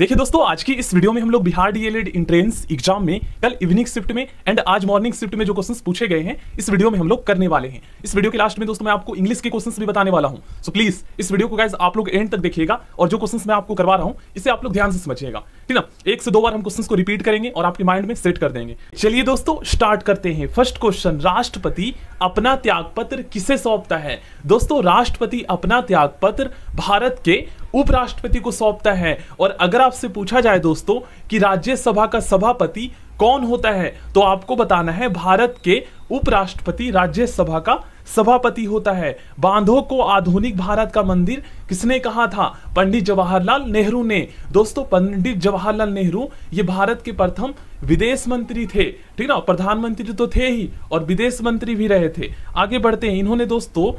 देखिए दोस्तों आज की इस वीडियो में हम लोग बिहार डीएलएड इंट्रेंस एग्जाम में कल इवनिंग शिफ्ट में एंड आज मॉर्निंग शिफ्ट में जो क्वेश्चन पूछे गए हैं इस वीडियो में हम लोग करने वाले हैं इस वीडियो के लास्ट में दोस्तों मैं आपको इंग्लिश के क्वेश्चन भी बताने वाला हूँ सो so, प्लीज इस वीडियो को गाइज आप लोग एंड तक देखिएगा और जो क्वेश्चन मैं आपको करवा रहा हूँ इसे आप लोग ध्यान से समझिएगा ठीक ना एक से दो बार हम क्वेश्चन को रिपीट करेंगे और आपके माइंड में सेट कर देंगे चलिए दोस्तों स्टार्ट करते हैं फर्स्ट क्वेश्चन राष्ट्रपति अपना त्याग पत्र किसे सौंपता है दोस्तों राष्ट्रपति अपना त्याग पत्र भारत के उपराष्ट्रपति को सौंपता है और अगर आपसे पूछा जाए दोस्तों कि राज्यसभा का सभापति कौन होता है तो आपको बताना है भारत के उपराष्ट्रपति राज्यसभा का सभापति होता है बांधो को आधुनिक भारत का मंदिर किसने कहा था पंडित जवाहरलाल नेहरू ने दोस्तों पंडित जवाहरलाल नेहरू ये भारत के प्रथम विदेश मंत्री थे ठीक ना प्रधानमंत्री तो थे ही और विदेश मंत्री भी रहे थे आगे बढ़ते हैं इन्होंने दोस्तों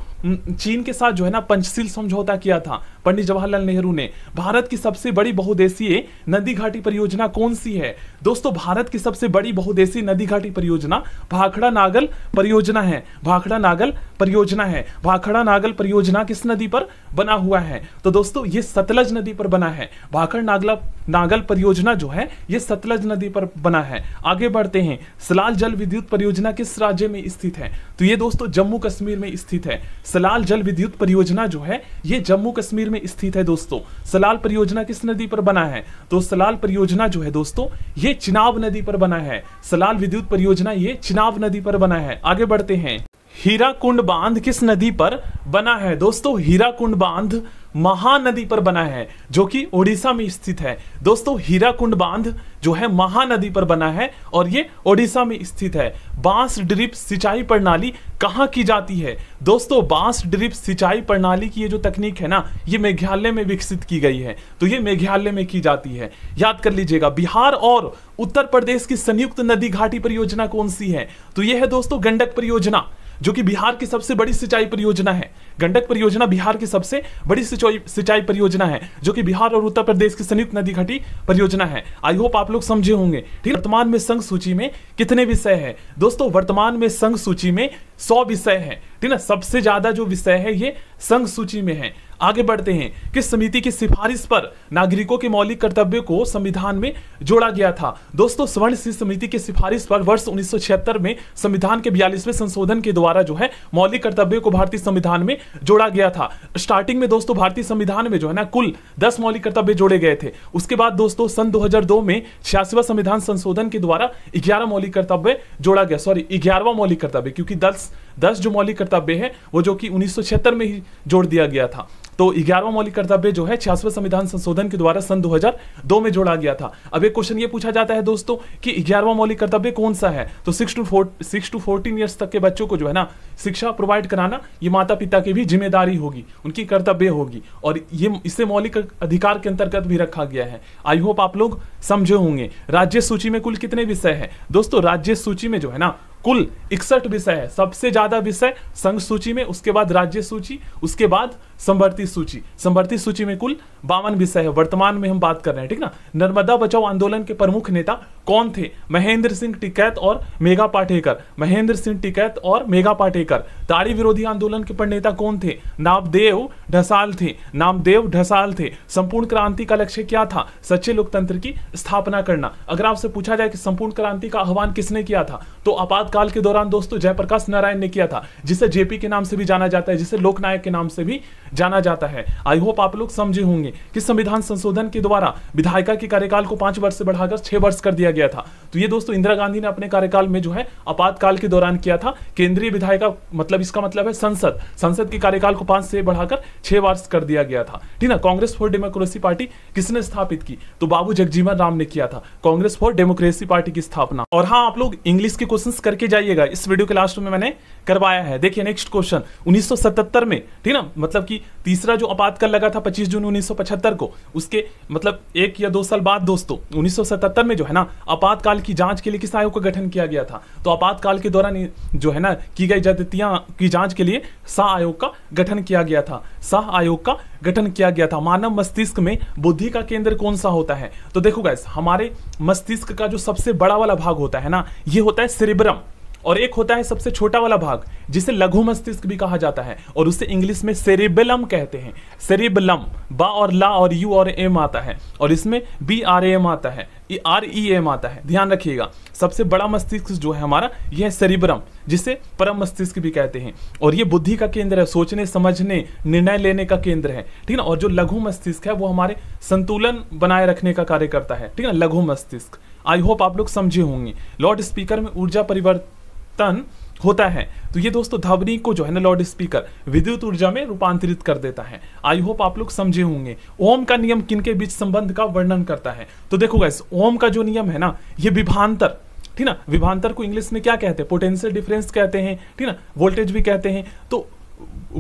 चीन के साथ जो है ना पंचशील समझौता किया था पंडित जवाहरलाल नेहरू ने भारत की सबसे बड़ी बहुदेशीय नदी घाटी परियोजना कौन सी है दोस्तों भारत की सबसे बड़ी बहुदेशीय नदी घाटी परियोजना भाखड़ा नागल परियोजना है भाखड़ा नागल परियोजना है भाखड़ा नागल परियोजना किस नदी पर बना हुआ है तो दोस्तों ये सतलज नदी पर बना है भाखड़ नागला नागल परियोजना जो है ये सतलज नदी पर बना है आगे बढ़ते हैं सलाल जल विद्युत परियोजना किस राज्य में स्थित है तो ये दोस्तों जम्मू कश्मीर में स्थित है सलाल जल विद्युत परियोजना जो है ये जम्मू कश्मीर में स्थित है दोस्तों सलाल परियोजना किस नदी पर बना है तो सलाल परियोजना जो है दोस्तों ये चिनाब नदी पर बना है सलाल विद्युत परियोजना ये चिनाब नदी पर बना है आगे बढ़ते हैं हीरा कुंड बांध किस नदी पर बना है दोस्तों हीरा कुंड बांध महानदी पर बना है जो कि ओडिशा में स्थित है दोस्तों हीराकुंड बांध जो है महानदी पर बना है और ये ओडिशा में स्थित है बांस ड्रिप सिंचाई प्रणाली कहाँ की जाती है दोस्तों बांस ड्रिप सिंचाई प्रणाली की ये जो तकनीक है ना ये मेघालय में विकसित की गई है तो ये मेघालय में की जाती है याद कर लीजिएगा बिहार और उत्तर प्रदेश की संयुक्त नदी घाटी परियोजना कौन सी है तो ये है दोस्तों गंडक परियोजना जो कि बिहार की सबसे बड़ी सिंचाई परियोजना है गंडक परियोजना बिहार की सबसे बड़ी सिंचाई परियोजना है जो कि बिहार और उत्तर प्रदेश की संयुक्त नदी घाटी परियोजना है आई होप आप लोग समझे होंगे ठीक वर्तमान में संघ सूची में कितने विषय है दोस्तों वर्तमान में संघ सूची में सौ विषय है ठीक ना सबसे ज्यादा जो विषय है ये संघ सूची में है आगे बढ़ते हैं किस समिति की सिफारिश पर नागरिकों के मौलिक कर्तव्य को संविधान में जोड़ा गया था दोस्तों स्वर्ण समिति की सिफारिश पर वर्ष उन्नीस में संविधान के बयालीसवें संशोधन के द्वारा जो है मौलिक कर्तव्य को भारतीय संविधान में जोड़ा गया था स्टार्टिंग में दोस्तों भारतीय संविधान में जो है ना कुल दस मौलिक कर्तव्य जोड़े गए थे उसके बाद दोस्तों सन दो में छियासीवा संविधान संशोधन के द्वारा ग्यारह मौलिक कर्तव्य जोड़ा गया सॉरी ग्यारहवा मौलिक कर्तव्य क्योंकि दस दस जो मौलिक कर्तव्य है वो जो कि उन्नीस में ही जोड़ दिया गया था तो ग्यारहवा मौलिक कर्तव्य जो है छियासवें संविधान संशोधन के द्वारा सन 2002 में जोड़ा गया था अब एक क्वेश्चन ये पूछा जाता है दोस्तों कि ग्यारहवा मौलिक कर्तव्य कौन सा है तो six to four six to fourteen years तक के बच्चों को जो है ना शिक्षा प्रोवाइड कराना ये माता पिता की भी जिम्मेदारी होगी उनकी कर्तव्य होगी और ये इसे मौलिक अधिकार के अंतर्गत भी रखा गया है आई होप आप लोग समझे होंगे राज्य सूची में कुल कितने विषय है दोस्तों राज्य सूची में जो है ना कुल इकसठ विषय है सबसे ज्यादा विषय संघ सूची में उसके बाद राज्य सूची उसके बाद संवर्ती सूची संवर्ती सूची में कुल बावन विषय है वर्तमान में हम बात कर रहे हैं ठीक ना नर्मदा बचाओ आंदोलन के प्रमुख नेता कौन थे महेंद्र सिंह टिकैत और मेगा पाटेकर महेंद्र सिंह टिकैत और मेगा पाटेकर दाढ़ी विरोधी आंदोलन के नेता कौन थे नामदेव ढसाल थे नामदेव ढसाल थे संपूर्ण क्रांति का लक्ष्य क्या था सच्चे लोकतंत्र की स्थापना करना अगर आपसे पूछा जाए कि संपूर्ण क्रांति का आह्वान किसने किया था तो आपातकाल के दौरान दोस्तों जयप्रकाश नारायण ने किया था जिसे जेपी के नाम से भी जाना जाता है जिसे लोकनायक के नाम से भी जाना जाता है आई होप आप लोग समझे होंगे कि संविधान संशोधन के द्वारा विधायिका के कार्यकाल को पांच वर्ष से बढ़ाकर छह वर्ष कर दिया गया था तो ये दोस्तों इंदिरा गांधी ने अपने कार्यकाल में जो है आपातकाल के दौरान किया था केंद्रीय विधायिका मतलब इसका मतलब है संसद संसद के कार्यकाल को पांच से बढ़ाकर छह वर्ष कर दिया गया था ठीक ना कांग्रेस फॉर डेमोक्रेसी पार्टी किसने स्थापित की तो बाबू जगजीवन राम ने किया था कांग्रेस फॉर डेमोक्रेसी पार्टी की स्थापना और हाँ आप लोग इंग्लिश के क्वेश्चन करके जाइएगा इस वीडियो के लास्ट में मैंने करवाया है देखिए नेक्स्ट क्वेश्चन 1977 में ठीक ना मतलब कि तीसरा जो आपातकाल लगा था 25 जून 1975 को उसके मतलब एक या दो साल बाद दोस्तों 1977 में जो है ना आपातकाल की जांच के लिए किस आयोग का गठन किया गया था तो आपातकाल के दौरान जो है ना की गई जातियां की जांच के लिए शाह आयोग का गठन किया गया था शाह आयोग का गठन किया गया था मानव मस्तिष्क में बुद्धि का केंद्र कौन सा होता है तो देखो गैस हमारे मस्तिष्क का जो सबसे बड़ा वाला भाग होता है ना ये होता है सिरिब्रम और एक होता है सबसे छोटा वाला भाग जिसे लघु मस्तिष्क भी कहा जाता है और उसे इंग्लिश में सेरेबेलम कहते हैं सेरेबेलम बा और ला और यू और एम आता है और इसमें बी आर एम आता है आर ई एम आता है ध्यान रखिएगा सबसे बड़ा मस्तिष्क जो है हमारा यह है जिसे परम मस्तिष्क भी कहते हैं और यह बुद्धि का केंद्र है सोचने समझने निर्णय लेने का केंद्र है ठीक ना और जो लघु मस्तिष्क है वो हमारे संतुलन बनाए रखने का कार्य करता है ठीक ना लघु मस्तिष्क आई होप आप लोग समझे होंगे लॉर्ड स्पीकर में ऊर्जा परिवर्तन टन होता है तो ये दोस्तों धवनी को जो है ना लाउड स्पीकर विद्युत ऊर्जा में रूपांतरित कर देता है आई होप आप लोग समझे होंगे ओम का नियम किनके बीच संबंध का वर्णन करता है तो देखो गैस ओम का जो नियम है ना ये विभांतर ठीक ना विभांतर को इंग्लिश में क्या कहते हैं पोटेंशियल डिफरेंस कहते हैं ठीक ना वोल्टेज भी कहते हैं तो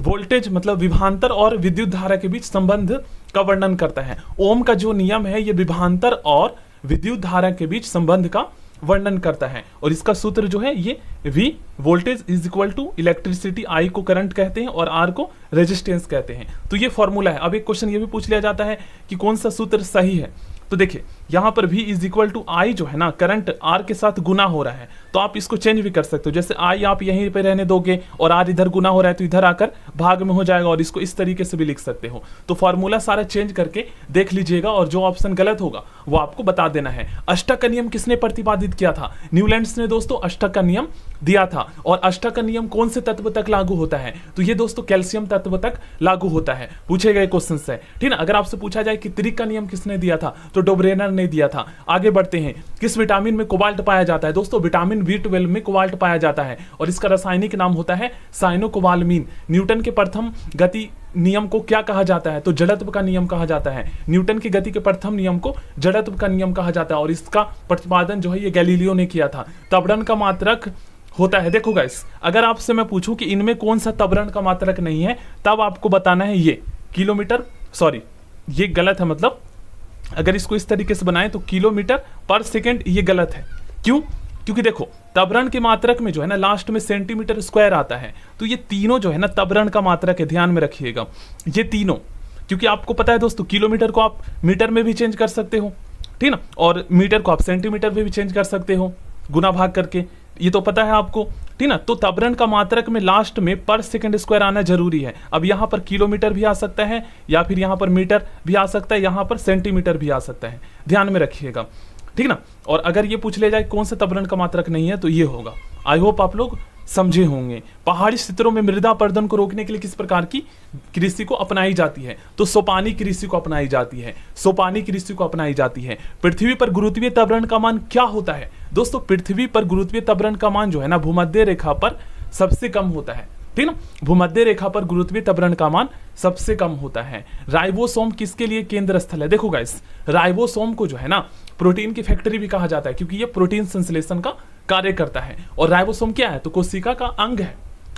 वोल्टेज मतलब विभांतर और विद्युत धारा के बीच संबंध का वर्णन करता है ओम का जो नियम है ये विभांतर और विद्युत धारा के बीच संबंध का वर्णन करता है और इसका सूत्र जो है ये V voltage is equal to electricity I को करंट कहते हैं और आर को रेजिस्टेंस कहते हैं तो ये फॉर्मूला है अब एक क्वेश्चन ये भी पूछ लिया जाता है कि कौन सा सूत्र सही है तो देखिए यहां पर भी इज इक्वल टू आई जो है ना करंट आर के साथ गुना हो रहा है तो आप इसको चेंज भी कर सकते हो जैसे आई आप यहीं पे रहने दोगे और आर इधर गुना हो रहा है तो इधर आकर भाग में हो जाएगा और इसको इस तरीके से भी लिख सकते हो तो फॉर्मूला सारा चेंज करके देख लीजिएगा और जो ऑप्शन गलत होगा वो आपको बता देना है अष्टक का नियम किसने प्रतिपादित किया था न्यूलैंड ने दोस्तों अष्टक का नियम दिया था और अष्टक का नियम कौन से तत्व तक लागू होता है तो ये दोस्तों कैल्शियम तत्व तक लागू होता है पूछे गए क्वेश्चन से ठीक है अगर आपसे पूछा जाए कि त्रिक का नियम किसने दिया था तो डोब्रेनर ने दिया था आगे बढ़ते हैं किस विटामिन में कोबाल्ट पाया जाता है दोस्तों विटामिन बी में कोबाल्ट पाया जाता है और इसका रासायनिक नाम होता है साइनोकोबालमीन न्यूटन के प्रथम गति नियम को क्या कहा जाता है तो जड़त्व का नियम कहा जाता है न्यूटन की गति के प्रथम नियम को जड़त्व का नियम कहा जाता है और इसका प्रतिपादन जो है ये गैलीलियो ने किया था तबड़न का मात्रक होता है देखो गाइस अगर आपसे मैं पूछूं कि इनमें कौन सा तबरण का मात्रक नहीं है तब आपको बताना है ये किलोमीटर सॉरी ये गलत है मतलब अगर इसको इस तरीके से बनाएं तो किलोमीटर पर सेकेंड ये गलत है क्यों क्योंकि देखो तबरण के मात्रक में जो है ना लास्ट में सेंटीमीटर स्क्वायर आता है तो ये तीनों जो है ना तबरण का मात्रक है ध्यान में रखिएगा ये तीनों क्योंकि आपको पता है दोस्तों किलोमीटर को आप मीटर में भी चेंज कर सकते हो ठीक ना और मीटर को आप सेंटीमीटर में भी चेंज कर सकते हो गुना भाग करके ये तो पता है आपको ठीक ना तो तबरन का मात्रक में लास्ट में पर सेकेंड स्क्वायर आना जरूरी है अब यहां पर किलोमीटर भी आ सकता है या फिर यहां पर मीटर भी आ सकता है यहां पर सेंटीमीटर भी आ सकता है ध्यान में रखिएगा ठीक ना और अगर ये पूछ ले जाए कौन सा तबरन का मात्रक नहीं है तो ये होगा आई होप आप लोग समझे होंगे पहाड़ी क्षेत्रों में मृदा प्रदन को रोकने के लिए किस प्रकार की कृषि को अपनाई जाती है तो सोपानी कृषि को अपनाई जाती है सोपानी कृषि को अपनाई जाती है पृथ्वी पर गुरुत्वीय तवरण का मान क्या होता है दोस्तों पृथ्वी पर गुरुत्वीय तवरण का मान जो है ना भूमध्य रेखा पर सबसे कम होता है ठीक ना भूमध्य रेखा पर गुरुत्वीय तवरण का मान सबसे कम होता है राइबोसोम किसके लिए केंद्र स्थल है देखो गाइस राइबोसोम को जो है ना प्रोटीन की फैक्ट्री भी कहा जाता है क्योंकि ये प्रोटीन संश्लेषण का कार्य करता है और राइबोसोम क्या है तो कोशिका का अंग है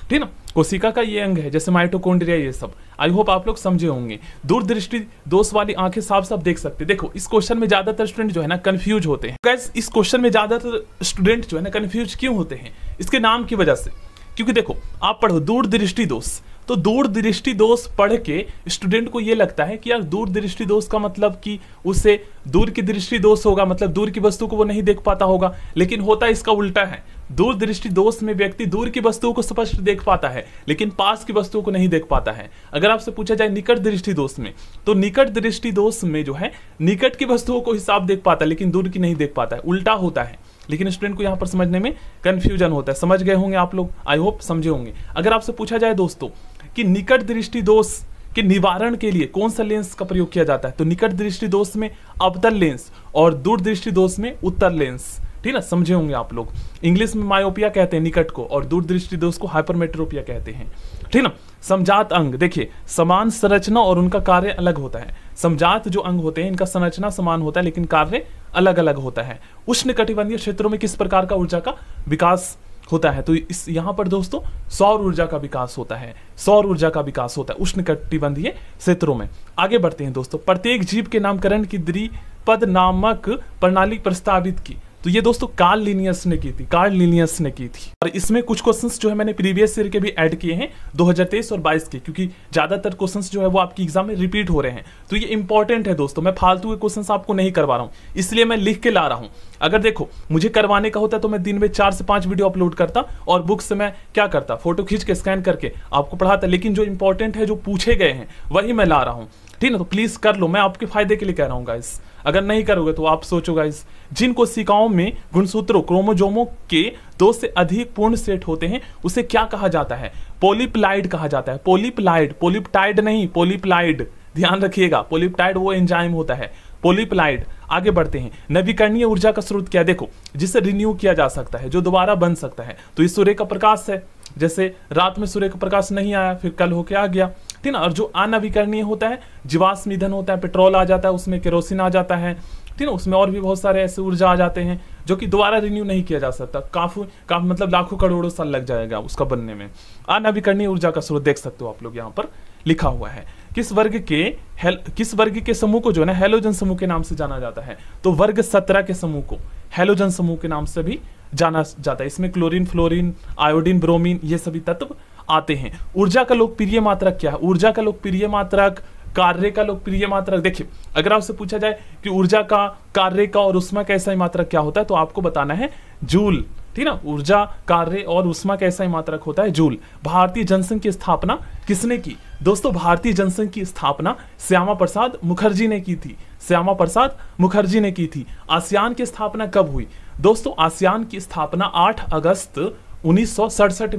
ठीक ना कोशिका का ये अंग है जैसे माइटोकोन्ड्रिया ये सब आई होप आप लोग समझे होंगे दूरदृष्टि दोष वाली आंखें साफ साफ देख सकते देखो इस क्वेश्चन में ज्यादातर स्टूडेंट जो है ना कंफ्यूज होते हैं गैस इस क्वेश्चन में ज्यादातर स्टूडेंट जो है ना कंफ्यूज क्यों होते हैं इसके नाम की वजह से क्योंकि देखो आप पढ़ो दूरदृष्टि दोष तो दूरदृष्टि दोष पढ़ के स्टूडेंट को ये लगता है कि यार दूरदृष्टि दोष का मतलब कि उसे दूर की दृष्टि दोष होगा मतलब दूर की वस्तु को वो नहीं देख पाता होगा लेकिन होता इसका उल्टा है दूरदृष्टि दोष में व्यक्ति दूर की वस्तुओं को स्पष्ट देख पाता है लेकिन पास की वस्तुओं को नहीं देख पाता है अगर आपसे पूछा जाए निकट दृष्टि दोष में तो निकट दृष्टि दोष में जो है निकट की वस्तुओं को हिसाब देख पाता है लेकिन दूर की नहीं देख पाता है उल्टा होता है लेकिन स्टूडेंट को यहाँ पर समझने में कन्फ्यूजन होता है समझ गए होंगे आप लोग आई होप समझे होंगे अगर आपसे पूछा जाए दोस्तों कि निकट दृष्टि दोष के निवारण के लिए कौन सा लेंस का प्रयोग किया जाता है तो निकट दृष्टि दोष में अवतल लेंस और दूरदृष्टि दोष में उत्तर लेंस ठीक ना समझे होंगे आप लोग इंग्लिश में मायोपिया कहते हैं निकट को और दूरदृष्टि दोष को हाइपरमेट्रोपिया कहते हैं ठीक ना समझात अंग देखिए समान संरचना और उनका कार्य अलग होता है समझात जो अंग होते हैं इनका संरचना समान होता है लेकिन कार्य अलग अलग होता है उष्ण कटिबंधीय क्षेत्रों में किस प्रकार का ऊर्जा का विकास होता है तो इस यहाँ पर दोस्तों सौर ऊर्जा का विकास होता है सौर ऊर्जा का विकास होता है उष्ण कटिबंधीय क्षेत्रों में आगे बढ़ते हैं दोस्तों प्रत्येक जीव के नामकरण की द्विपद नामक प्रणाली प्रस्तावित की तो ये दोस्तों कार्ल लिनियस ने की थी कार्ल लिनियस ने की थी और इसमें कुछ क्वेश्चंस जो है मैंने प्रीवियस ईयर के भी ऐड किए हैं 2023 और 22 के क्योंकि ज़्यादातर क्वेश्चंस जो है वो आपकी एग्जाम में रिपीट हो रहे हैं तो ये इंपॉर्टेंट है दोस्तों मैं फालतू के क्वेश्चंस आपको नहीं करवा रहा हूँ इसलिए मैं लिख के ला रहा हूँ अगर देखो मुझे करवाने का होता तो मैं दिन में चार से पांच वीडियो अपलोड करता और बुक से मैं क्या करता फोटो खींच के स्कैन करके आपको पढ़ाता लेकिन जो इंपॉर्टेंट है जो पूछे गए हैं वही मैं ला रहा हूँ ठीक ना तो प्लीज़ कर लो मैं आपके फायदे के लिए कह रहा हूँ गाइस अगर नहीं करोगे तो आप सोचो गाइस जिन कोशिकाओं में गुणसूत्रों क्रोमोजोमों के दो से अधिक पूर्ण सेट होते हैं उसे क्या कहा जाता है पोलिप्लाइड कहा जाता है पोलिप्लाइड पोलिप्टाइड नहीं पोलिप्लाइड ध्यान रखिएगा पोलिप्टाइड वो एंजाइम होता है पोलिप्लाइड आगे बढ़ते हैं नवीकरणीय ऊर्जा का स्रोत क्या देखो जिसे रिन्यू किया जा सकता है जो दोबारा बन सकता है तो इस सूर्य का प्रकाश है जैसे रात में सूर्य का प्रकाश नहीं आया फिर कल होके आ गया ठीक ना और जो अनवीकरणीय होता है जीवाश्म ईंधन होता है पेट्रोल आ जाता है उसमें केरोसिन आ जाता है ठीक ना उसमें और भी बहुत सारे ऐसे ऊर्जा आ जाते हैं जो कि दोबारा रिन्यू नहीं किया जा सकता काफी काफ मतलब लाखों करोड़ों साल लग जाएगा उसका बनने में अनवीकरणीय ऊर्जा का स्रोत देख सकते हो आप लोग यहाँ पर लिखा हुआ है किस वर्ग के हेल किस वर्ग के समूह को जो है ना हेलोजन समूह के नाम से जाना जाता है तो वर्ग सत्रह के समूह को हेलोजन समूह के नाम से भी जाना जाता है इसमें क्लोरीन फ्लोरीन आयोडीन ब्रोमीन ये सभी तत्व आते हैं ऊर्जा का लोकप्रिय मात्रक क्या है ऊर्जा का लोकप्रिय मात्रक कार्य का लोकप्रिय मात्रक देखिए अगर आपसे पूछा जाए कि ऊर्जा का कार्य का और उष्मा का ऐसा मात्रक क्या होता है तो आपको बताना है जूल ठीक ना ऊर्जा कार्य और उष्मा का ऐसा ही मात्रक होता है जूल भारतीय जनसंघ की स्थापना किसने की दोस्तों भारतीय जनसंघ की स्थापना श्यामा प्रसाद मुखर्जी ने की थी श्यामा प्रसाद मुखर्जी ने की थी आसियान की स्थापना कब हुई दोस्तों आसियान की स्थापना 8 अगस्त उन्नीस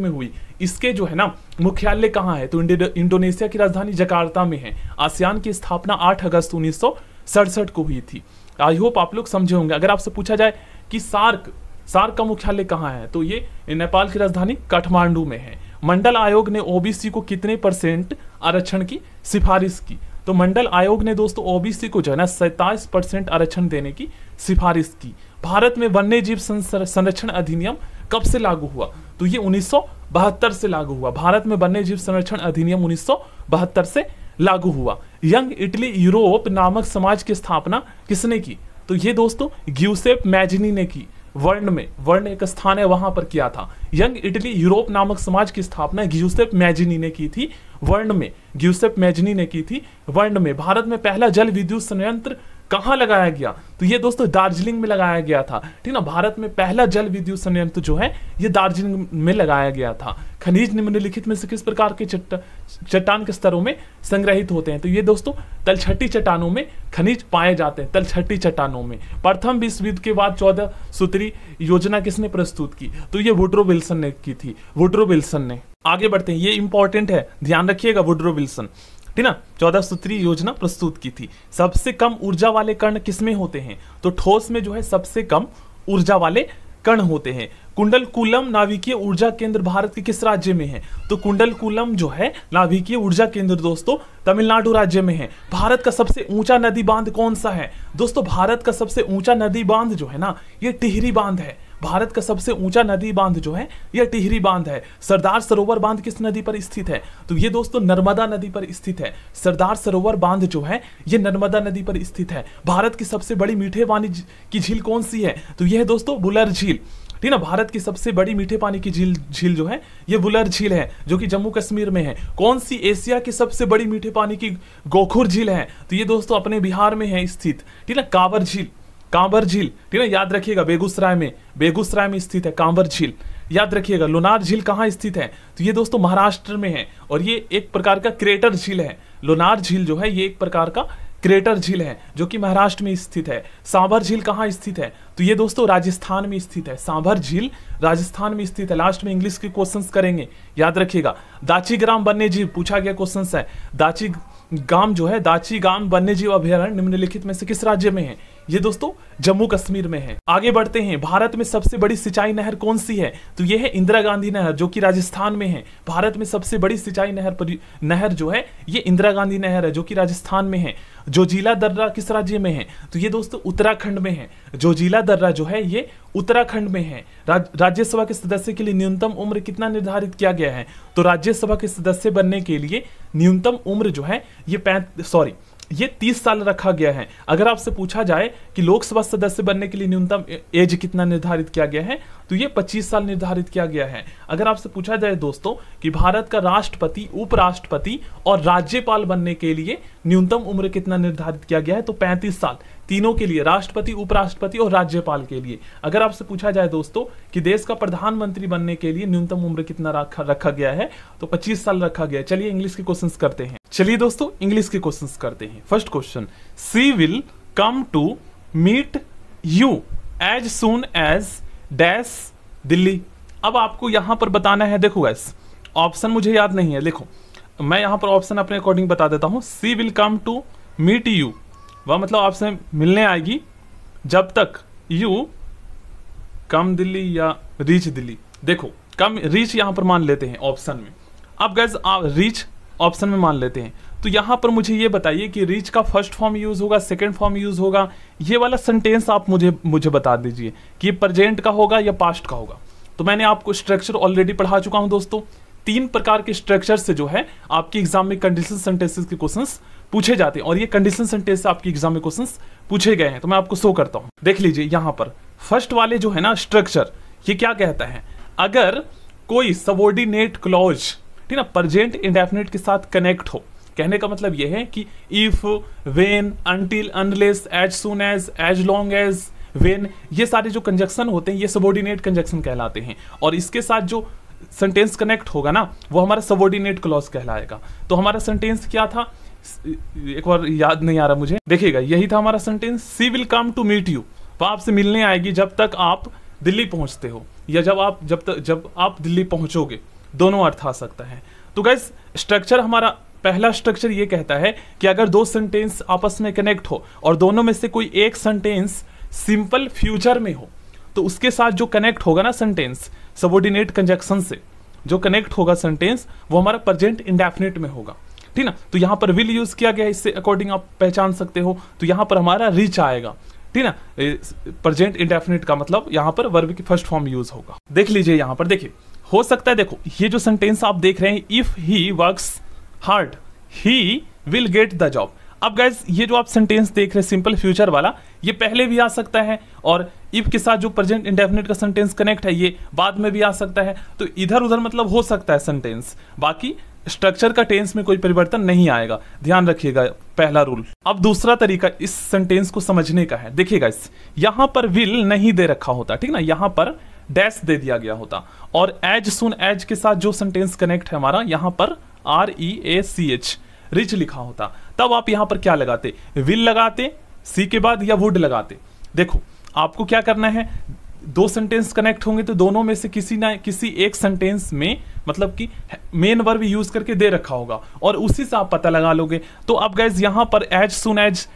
में हुई इसके जो है ना मुख्यालय कहाँ है तो इंडोनेशिया की राजधानी जकार्ता में है आसियान की स्थापना 8 अगस्त उन्नीस को हुई थी आई होप आप लोग समझे होंगे अगर आपसे पूछा जाए कि सार्क सार्क का मुख्यालय कहाँ है तो ये नेपाल की राजधानी काठमांडू में है मंडल आयोग ने ओबीसी को कितने परसेंट आरक्षण की सिफारिश की तो मंडल आयोग ने दोस्तों ओबीसी को जो है ना सैतालीस परसेंट आरक्षण देने की सिफारिश की भारत में वन्य जीव संरक्षण अधिनियम कब से लागू हुआ तो ये उन्नीस से लागू हुआ भारत में वन्य जीव संरक्षण अधिनियम उन्नीस से लागू हुआ यंग इटली यूरोप नामक समाज की स्थापना किसने की तो ये दोस्तों ग्यूसेप मैजिनी ने की वर्ण में वर्ण एक स्थान है वहां पर किया था यंग इटली यूरोप नामक समाज की स्थापना ग्यूसेप मैजिनी ने की थी वर्ण में ग्यूसेप मैजिनी ने की थी वर्ण में भारत में पहला जल विद्युत संयंत्र कहाँ लगाया गया तो ये दोस्तों दार्जिलिंग में लगाया गया था ठीक ना भारत में पहला जल विद्युत संयंत्र जो है ये दार्जिलिंग में लगाया गया था खनिज निम्नलिखित में से किस प्रकार के चट्टान के स्तरों में संग्रहित होते हैं तो ये दोस्तों तलछट्टी चट्टानों में खनिज पाए जाते हैं तलछट्टी चट्टानों में प्रथम विश्व युद्ध के बाद चौदह सूत्री योजना किसने प्रस्तुत की तो ये वुड्रो विल्सन ने की थी वुड्रो विल्सन ने आगे बढ़ते हैं ये इंपॉर्टेंट है ध्यान रखिएगा वुड्रो विल्सन ठीक ना चौदह सूत्री योजना प्रस्तुत की थी सबसे कम ऊर्जा वाले कण किसमें होते हैं तो ठोस में जो है सबसे कम ऊर्जा वाले कण होते हैं कुंडल कुलम नाभिकीय ऊर्जा केंद्र भारत के किस राज्य में है तो कुंडल कुलम जो है नाभिकीय ऊर्जा केंद्र दोस्तों तमिलनाडु राज्य में है भारत का सबसे ऊंचा नदी बांध कौन सा है दोस्तों भारत का सबसे ऊंचा नदी बांध जो है ना ये टिहरी बांध है भारत का सबसे ऊंचा नदी बांध जो है यह टिहरी बांध है सरदार सरोवर बांध किस नदी पर स्थित है तो ये दोस्तों नर्मदा नदी पर स्थित है सरदार सरोवर बांध जो है ये नर्मदा नदी पर स्थित है भारत की सबसे बड़ी मीठे पानी की झील कौन सी है तो यह है दोस्तों बुलर झील ठीक ना भारत की सबसे बड़ी मीठे पानी की झील झील जो है ये बुलर झील है जो कि जम्मू कश्मीर में है कौन सी एशिया की सबसे बड़ी मीठे पानी की गोखुर झील है तो ये दोस्तों अपने बिहार में है स्थित ठीक ना कावर झील कांवर झील ठीक है याद रखिएगा बेगूसराय में बेगूसराय में स्थित है कांवर झील याद रखिएगा लोनार झील कहाँ स्थित है तो ये दोस्तों महाराष्ट्र में है और ये एक प्रकार का क्रेटर झील है लोनार झील जो है ये एक प्रकार का क्रेटर झील है जो कि महाराष्ट्र में स्थित है सांभर झील कहाँ स्थित है तो ये दोस्तों राजस्थान में स्थित है सांभर झील राजस्थान में स्थित है लास्ट में इंग्लिश के क्वेश्चंस करेंगे याद रखिएगा दाची ग्राम वन्य जीव पूछा गया क्वेश्चंस है दाची गांव जो है दाची गांव वन्य जीव अभ्यारण्य निम्नलिखित में से किस राज्य में है ये दोस्तों जम्मू कश्मीर में है आगे बढ़ते हैं भारत में सबसे बड़ी सिंचाई नहर कौन सी है तो ये है इंदिरा गांधी नहर जो कि राजस्थान में है भारत में सबसे बड़ी सिंचाई नहर पर नहर जो है ये इंदिरा गांधी नहर है जो कि राजस्थान में है जो जिला दर्रा किस राज्य में है तो ये दोस्तों उत्तराखंड में है जो जिला दर्रा जो है ये उत्तराखंड में है राज्यसभा के सदस्य के लिए न्यूनतम उम्र कितना निर्धारित किया गया है तो राज्यसभा के सदस्य बनने के लिए न्यूनतम उम्र जो है ये सॉरी ये तीस साल रखा गया है अगर आपसे पूछा जाए कि लोकसभा सदस्य बनने के लिए न्यूनतम एज कितना निर्धारित किया गया है तो ये पच्चीस साल निर्धारित किया गया है अगर आपसे पूछा जाए दोस्तों कि भारत का राष्ट्रपति उपराष्ट्रपति और राज्यपाल बनने के लिए न्यूनतम उम्र कितना निर्धारित किया गया है तो पैंतीस साल तीनों के लिए राष्ट्रपति उपराष्ट्रपति और राज्यपाल के लिए अगर आपसे पूछा जाए दोस्तों कि देश का प्रधानमंत्री बनने के लिए न्यूनतम उम्र कितना रखा रखा गया है तो 25 साल रखा गया चलिए इंग्लिश के क्वेश्चन करते हैं चलिए दोस्तों इंग्लिश के क्वेश्चन करते हैं first question she will come to meet you as soon as dash Delhi अब आपको यहां पर बताना है देखो एस ऑप्शन मुझे याद नहीं है देखो मैं यहाँ पर ऑप्शन अपने अकॉर्डिंग बता देता हूं she will come to meet you वह मतलब आपसे मिलने आएगी जब तक यू कम दिल्ली या रीच दिल्ली देखो कम रीच यहाँ पर मान लेते हैं ऑप्शन में अब गैस आप रीच ऑप्शन में मान लेते हैं तो यहाँ पर मुझे ये बताइए कि रीच का फर्स्ट फॉर्म यूज़ होगा सेकंड फॉर्म यूज़ होगा ये वाला सेंटेंस आप मुझे मुझे बता दीजिए कि प्रेजेंट का होगा या पास्ट का होगा तो मैंने आपको स्ट्रक्चर ऑलरेडी पढ़ा चुका हूं दोस्तों तीन प्रकार के स्ट्रक्चर से जो है आपकी एग्जाम में कंडीशन सेंटेंसेस के क्वेश्चंस पूछे जाते हैं और ये कंडीशन सेंटेंस से आपके एग्जाम में क्वेश्चंस पूछे गए हैं तो मैं आपको शो करता हूं देख लीजिए यहां पर फर्स्ट वाले जो है ना स्ट्रक्चर ये क्या कहता है अगर कोई सबोर्डिनेट क्लॉज ठीक ना प्रजेंट इंडेफिनेट के साथ कनेक्ट हो कहने का मतलब यह है कि if when until unless as soon as as long as when ये सारे जो कंजक्शन होते हैं ये सबोर्डिनेट कंजक्शन कहलाते हैं और इसके साथ जो सेंटेंस कनेक्ट होगा ना वो हमारा सबोर्डिनेट क्लॉज कहलाएगा तो हमारा सेंटेंस क्या था एक बार याद नहीं आ रहा मुझे देखिएगा यही था हमारा sentence she will come to meet you वह आपसे मिलने आएगी जब तक आप दिल्ली पहुंचते हो या जब आप जब तक जब आप दिल्ली पहुंचोगे दोनों अर्थ आ सकता है तो गैस स्ट्रक्चर हमारा पहला स्ट्रक्चर ये कहता है कि अगर दो सेंटेंस आपस में कनेक्ट हो और दोनों में से कोई एक सेंटेंस सिंपल फ्यूचर में हो तो उसके साथ जो कनेक्ट होगा ना सेंटेंस सबोर्डिनेट कंजक्शन से जो कनेक्ट होगा सेंटेंस वो हमारा प्रजेंट इंडेफिनेट में होगा ठीक ना तो यहाँ पर विल यूज किया गया इससे अकॉर्डिंग आप पहचान सकते हो तो यहाँ पर हमारा रिच आएगा ठीक ना प्रजेंट इंडेफिनिट का मतलब यहाँ पर वर्ब की फर्स्ट फॉर्म यूज होगा देख लीजिए यहाँ पर देखिए हो सकता है देखो ये जो सेंटेंस आप देख रहे हैं if he work hard he will get the job अब गाइज ये जो आप सेंटेंस देख रहे हैं सिंपल फ्यूचर वाला ये पहले भी आ सकता है और इफ के साथ जो प्रेजेंट इंडेफिनिट का सेंटेंस कनेक्ट है ये बाद में भी आ सकता है तो इधर उधर मतलब हो सकता है सेंटेंस बाकी स्ट्रक्चर का टेंस में कोई परिवर्तन नहीं आएगा ध्यान रखिएगा पहला रूल अब दूसरा तरीका इस सेंटेंस को समझने का है देखिएगा इस यहां पर विल नहीं दे रखा होता ठीक ना यहां पर डैश दे दिया गया होता और एज सुन एज के साथ जो सेंटेंस कनेक्ट है हमारा यहां पर R E A C H reach लिखा होता तब आप यहां पर क्या लगाते विल लगाते सी के बाद या वुड लगाते देखो आपको क्या करना है दो सेंटेंस कनेक्ट होंगे तो दोनों में से किसी ना किसी एक सेंटेंस में मतलब कि मेन वर्ब यूज करके दे रखा होगा और उसी से आप पता लगा लोगे तो अब गैज यहाँ पर as soon as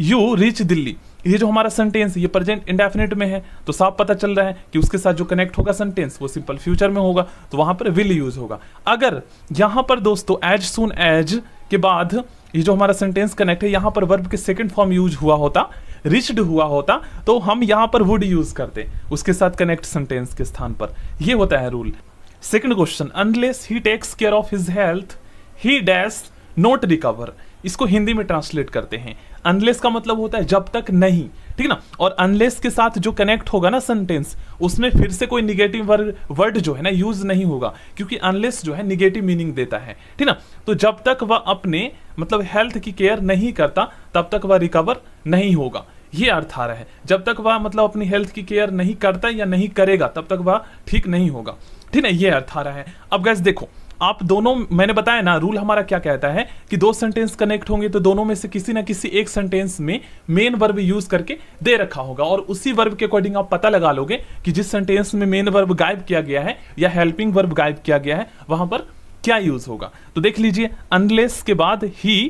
you reach Delhi ये जो हमारा सेंटेंस ये प्रेजेंट इंडेफिनेट में है तो साफ पता चल रहा है कि उसके साथ जो कनेक्ट होगा सेंटेंस वो सिंपल फ्यूचर में होगा तो वहां पर विल यूज होगा अगर यहां पर दोस्तों एज सुन एज के बाद ये जो हमारा सेंटेंस कनेक्ट है यहां पर वर्ब के सेकंड फॉर्म यूज हुआ होता रिच्ड हुआ होता तो हम यहाँ पर वुड यूज करते उसके साथ कनेक्ट सेंटेंस के स्थान पर यह होता है rule second question unless he takes care of his health he does not recover इसको हिंदी में ट्रांसलेट करते हैं अनलेस का मतलब होता है जब तक नहीं ठीक ना और अनलेस के साथ जो कनेक्ट होगा ना सेंटेंस उसमें फिर से कोई निगेटिव वर्ड वर्ड जो है ना यूज नहीं होगा क्योंकि अनलेस जो है निगेटिव मीनिंग देता है ठीक ना तो जब तक वह अपने मतलब हेल्थ की केयर नहीं करता तब तक वह रिकवर नहीं होगा ये अर्थ आ रहा है जब तक वह मतलब अपनी हेल्थ की केयर नहीं करता या नहीं करेगा तब तक वह ठीक नहीं होगा ठीक है ये अर्थ आ रहा है अब गैस देखो आप दोनों मैंने बताया ना रूल हमारा क्या कहता है कि दो सेंटेंस कनेक्ट होंगे तो दोनों में से किसी ना किसी एक सेंटेंस में मेन वर्ब यूज करके दे रखा होगा और उसी वर्ब के अकॉर्डिंग आप पता लगा लोगे कि जिस सेंटेंस में मेन वर्ब गायब किया गया है या हेल्पिंग वर्ब गायब किया गया है वहां पर क्या यूज होगा तो देख लीजिए अनलेस के बाद ही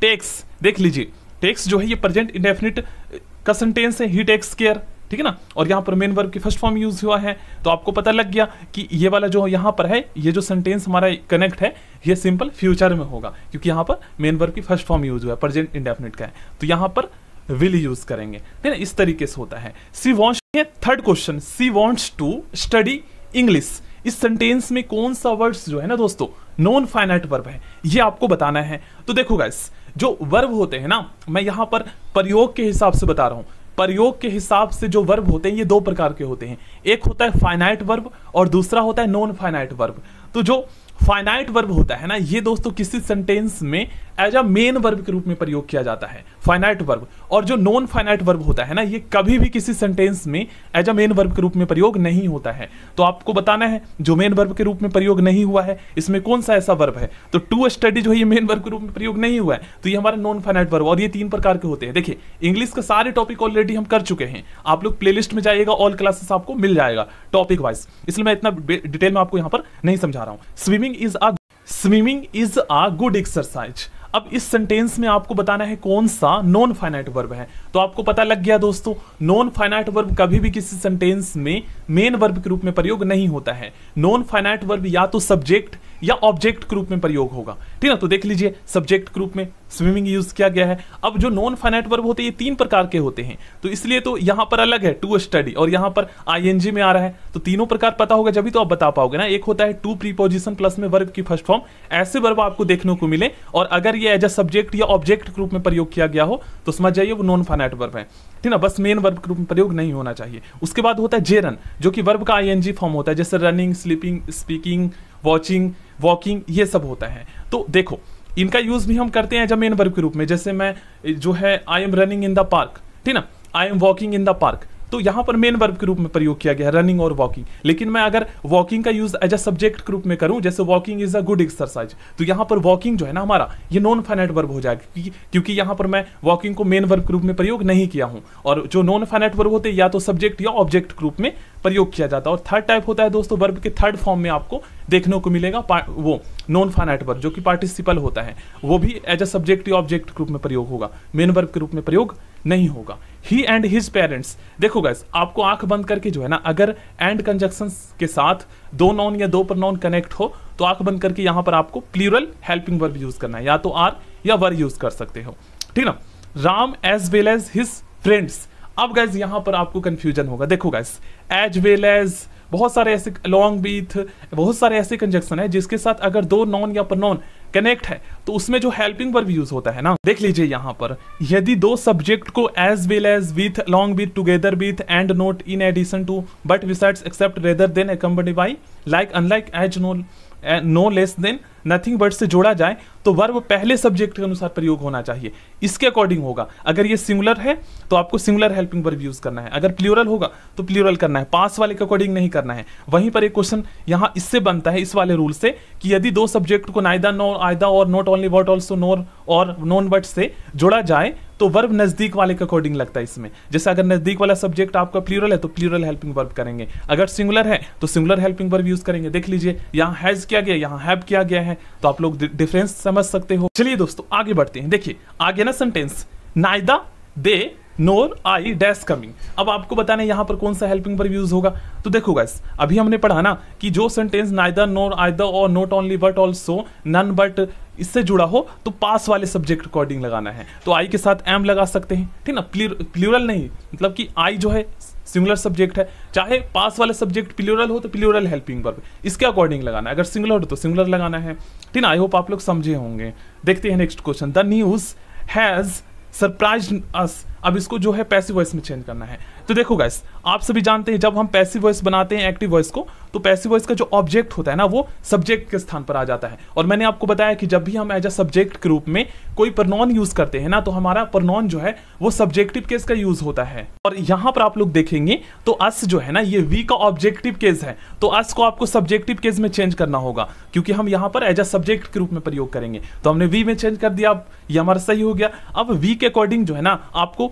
टेक्स देख लीजिए टेक्स जो है ये प्रेजेंट इंडेफिनिट का सेंटेंस है हीट टेक्स ठीक है ना और यहाँ पर मेन वर्ब की फर्स्ट फॉर्म यूज हुआ है तो आपको पता लग गया कि ये वाला जो यहाँ पर है ये जो सेंटेंस हमारा कनेक्ट है ये सिंपल फ्यूचर में होगा क्योंकि यहाँ पर मेन वर्ब की फर्स्ट फॉर्म यूज हुआ है प्रेजेंट इंडेफिनिट का है तो यहाँ पर विल यूज करेंगे ठीक है ना इस तरीके से होता है she wants third question she wants to study English इस सेंटेंस में कौन सा वर्ड्स जो है ना दोस्तों नॉन फाइनाइट वर्ब है ये आपको बताना है तो देखो गैस जो वर्ब होते हैं ना मैं यहाँ पर प्रयोग के हिसाब से बता रहा हूँ प्रयोग के हिसाब से जो वर्ब होते हैं ये दो प्रकार के होते हैं एक होता है फाइनाइट वर्ब और दूसरा होता है नॉन फाइनाइट वर्ब तो जो फाइनाइट वर्ब होता है ना ये दोस्तों किसी सेंटेंस में एज अ मेन वर्ब के रूप में प्रयोग किया जाता है फाइनाइट वर्ब और जो नॉन फाइनाइट वर्ब होता है ना ये कभी भी किसी सेंटेंस में एज अ मेन वर्ब के रूप में प्रयोग नहीं होता है तो आपको बताना है जो मेन वर्ब के रूप में प्रयोग नहीं हुआ है इसमें कौन सा ऐसा वर्ब है तो टू स्टडी जो है ये मेन वर्ब के रूप में प्रयोग नहीं हुआ है तो ये हमारा नॉन फाइनाइट वर्ब और ये तीन प्रकार के होते हैं देखिए इंग्लिश का सारे टॉपिक ऑलरेडी हम कर चुके हैं आप लोग प्ले में जाइएगा ऑल क्लासेस आपको मिल जाएगा टॉपिक वाइज इसलिए मैं इतना डिटेल में आपको यहाँ पर नहीं समझा रहा हूँ swimming is a swimming is a good exercise अब इस सेंटेंस में आपको बताना है कौन सा नॉन फाइनाइट वर्ब है तो आपको पता लग गया दोस्तों नॉन फाइनाइट वर्ब कभी भी किसी सेंटेंस में मेन वर्ब के रूप में प्रयोग नहीं होता है नॉन फाइनाइट वर्ब या तो सब्जेक्ट या ऑब्जेक्ट के रूप में प्रयोग होगा ठीक है तो देख लीजिए सब्जेक्ट के रूप में स्विमिंग यूज किया गया है अब जो नॉन फाइनाइट वर्ब होते हैं ये तीन प्रकार के होते हैं तो इसलिए तो यहां पर अलग है टू स्टडी और यहां पर आईएनजी में आ रहा है तो तीनों प्रकार पता होगा जब भी तो आप बता पाओगे ना एक होता है टू प्रीपोजिशन प्लस में वर्ब की फर्स्ट फॉर्म ऐसे वर्ब आपको देखने को मिले और अगर ये एज अ सब्जेक्ट या ऑब्जेक्ट के रूप में प्रयोग किया गया हो तो समझ जाइए वो नॉन फाइनाइट वर्ब है ठीक ना बस मेन वर्ब के रूप में प्रयोग नहीं होना चाहिए उसके बाद होता है जेरन जो कि वर्ब का आईएनजी फॉर्म होता है जैसे running sleeping speaking watching walking ये सब होता है तो देखो इनका यूज़ भी हम करते हैं जब मेन वर्ब के रूप में जैसे मैं जो है I am running in the park ठीक ना I am walking in the park तो यहां पर मेन वर्ब के रूप में प्रयोग किया गया है रनिंग और वॉकिंग लेकिन मैं अगर वॉकिंग का यूज एज अ सब्जेक्ट के रूप में करूं जैसे walking is a good exercise तो यहां पर वॉकिंग जो है ना हमारा ये नॉन फाइनाइट वर्ब हो जाएगा क्योंकि क्योंकि यहाँ पर मैं वॉकिंग को मेन वर्ब के रूप में प्रयोग नहीं किया हूं और जो नॉन फाइनाइट वर्ब होते या तो सब्जेक्ट या ऑब्जेक्ट के रूप में प्रयोग किया जाता है और थर्ड टाइप होता है दोस्तों वर्ब के थर्ड फॉर्म में आपको देखने को मिलेगा वो नॉन फाइनाइट वर्ब जो कि पार्टिसिपल होता है वो भी एज अ सब्जेक्ट या ऑब्जेक्ट के रूप में प्रयोग होगा मेन वर्ब के रूप में प्रयोग नहीं होगा ही एंड हिज पेरेंट्स देखो गैस आपको आंख बंद करके जो है ना अगर एंड कंजक्शन के साथ दो नॉन या दो पर नॉन कनेक्ट हो तो आंख बंद करके यहां पर आपको प्लूरल हेल्पिंग वर्ब यूज करना है या तो आर या वर यूज कर सकते हो ठीक ना Ram as well as his friends अब गैस यहां पर आपको कंफ्यूजन होगा देखो गैस एज वेल एज बहुत सारे ऐसे लॉन्ग बीथ बहुत सारे ऐसे कंजक्शन है जिसके साथ अगर दो नॉन या पर नॉन कनेक्ट है तो उसमें जो हेल्पिंग वर्ब यूज होता है ना देख लीजिए यहाँ पर यदि दो सब्जेक्ट को as well as with long with together with and not in addition to but besides except rather than accompany by like unlike as no no less than nothing word से जोड़ा जाए तो वर्ब पहले subject के अनुसार प्रयोग होना चाहिए इसके अकॉर्डिंग होगा अगर ये सिंगुलर है तो आपको सिंगुलर हेल्पिंग वर्ब यूज करना है अगर प्लूरल होगा तो प्लूरल करना है पास वाले के अकॉर्डिंग नहीं करना है वहीं पर एक क्वेश्चन यहाँ इससे बनता है इस वाले रूल से कि यदि दो सब्जेक्ट को नायदा नो आयदा और not only but also nor और नॉन वर्ड से जोड़ा जाए तो वर्ब नजदीक वाले के अकॉर्डिंग लगता है इसमें जैसे अगर नजदीक वाला सब्जेक्ट आपका प्लूरल है तो प्लूरल हेल्पिंग वर्ब करेंगे अगर सिंगुलर है तो सिंगुलर हेल्पिंग वर्ब यूज करेंगे देख लीजिए यहाँ हैज किया गया यहाँ हैव किया गया है हैं तो आप लोग डिफरेंस समझ सकते हो चलिए दोस्तों आगे बढ़ते हैं देखिए आगे ना sentence neither they nor I dash coming अब आपको बताने यहाँ पर कौन सा हेल्पिंग पर यूज होगा तो देखो गैस अभी हमने पढ़ा ना कि जो सेंटेंस नाइदा नोर आइदर और not only but also none but इससे जुड़ा हो तो पास वाले सब्जेक्ट अकॉर्डिंग लगाना है तो आई के साथ एम लगा सकते हैं ठीक ना प्लूरल नहीं मतलब कि आई जो है सिंगुलर सब्जेक्ट है चाहे पास वाले सब्जेक्ट प्लूरल हो तो प्लूरल हेल्पिंग वर्ब इसके अकॉर्डिंग लगाना है अगर सिंगुलर हो तो सिंगुलर लगाना है ठीक ना आई होप आप लोग समझे होंगे देखते हैं next question the news has surprise us अब इसको जो है पैसिव वॉइस में चेंज करना है तो देखो गाइस आप सभी जानते हैं जब हम पैसिव वॉइस बनाते हैं एक्टिव वॉइस को तो पैसिव वॉइस का जो ऑब्जेक्ट होता है ना वो सब्जेक्ट के स्थान पर आ जाता है और मैंने आपको बताया कि जब भी हम एज अ सब्जेक्ट के रूप में कोई प्रनॉन यूज करते हैं ना तो हमारा प्रनॉन जो है वो सब्जेक्टिव केस का यूज होता है और यहां पर आप लोग देखेंगे तो अस जो है ना ये वी का ऑब्जेक्टिव केस है तो अस को आपको सब्जेक्टिव केस में चेंज करना होगा क्योंकि हम यहाँ पर एज अ सब्जेक्ट के रूप में प्रयोग करेंगे तो हमने वी में चेंज कर दिया अब ये हमारा सही हो गया अब वी के अकॉर्डिंग जो है ना आपको